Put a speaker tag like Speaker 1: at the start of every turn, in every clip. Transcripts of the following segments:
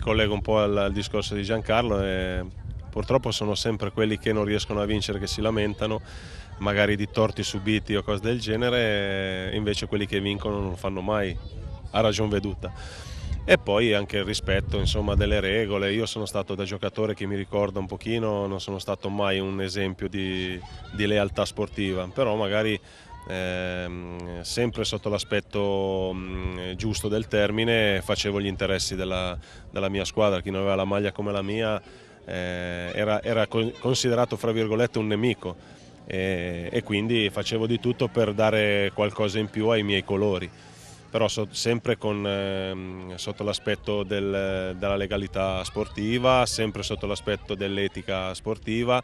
Speaker 1: mi collego un po' al, al discorso di Giancarlo, e eh, purtroppo sono sempre quelli che non riescono a vincere che si lamentano, magari di torti subiti o cose del genere, eh, invece quelli che vincono non fanno mai a ragion veduta. E poi anche il rispetto insomma, delle regole, io sono stato da giocatore che mi ricorda un pochino, non sono stato mai un esempio di, di lealtà sportiva, però magari eh, sempre sotto l'aspetto mm, giusto del termine facevo gli interessi della, della mia squadra, chi non aveva la maglia come la mia eh, era, era, considerato fra virgolette un nemico e, e quindi facevo di tutto per dare qualcosa in più ai miei colori però so, sempre con, eh, sotto l'aspetto del, della legalità sportiva, sempre sotto l'aspetto dell'etica sportiva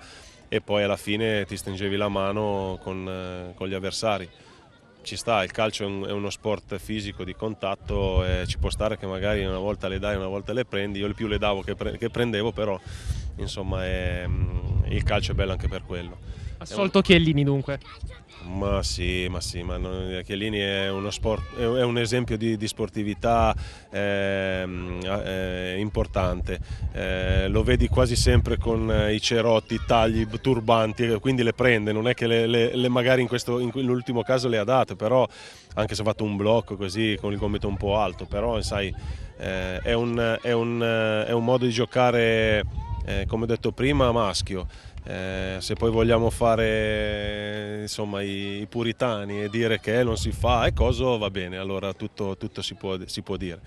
Speaker 1: e poi alla fine ti stringevi la mano con, eh, con gli avversari ci sta, il calcio è, un, è uno sport fisico di contatto, ci può stare che magari una volta le dai, una volta le prendi, io il più le davo che, pre, che prendevo, però insomma è, mm, il calcio è bello anche per quello. Assolto Chiellini dunque. Ma sì, ma sì, ma non, Chiellini è, sport, è, un esempio di, di sportività eh, eh, importante, eh, lo vedi quasi sempre con eh, i cerotti, i tagli, turbanti, quindi le prende, non è che le, le, le magari in, questo, in l'ultimo caso le ha date, però anche se ha fatto un blocco così con il gomito un po' alto, però sai, eh, è un, è, un, eh, è un modo di giocare... Eh, come ho detto prima, maschio, eh, se poi vogliamo fare insomma, i, i, puritani e dire che non si fa e cosa va bene, allora tutto, tutto si, può, si, può, dire.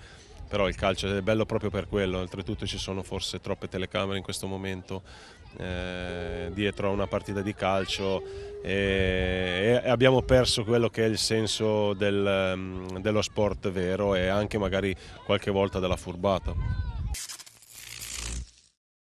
Speaker 1: Però il calcio è bello proprio per quello, oltretutto ci sono forse troppe telecamere in questo momento eh, dietro a una partita di calcio e, e, abbiamo perso quello che è il senso del, mm, dello sport vero e anche magari qualche volta della furbata.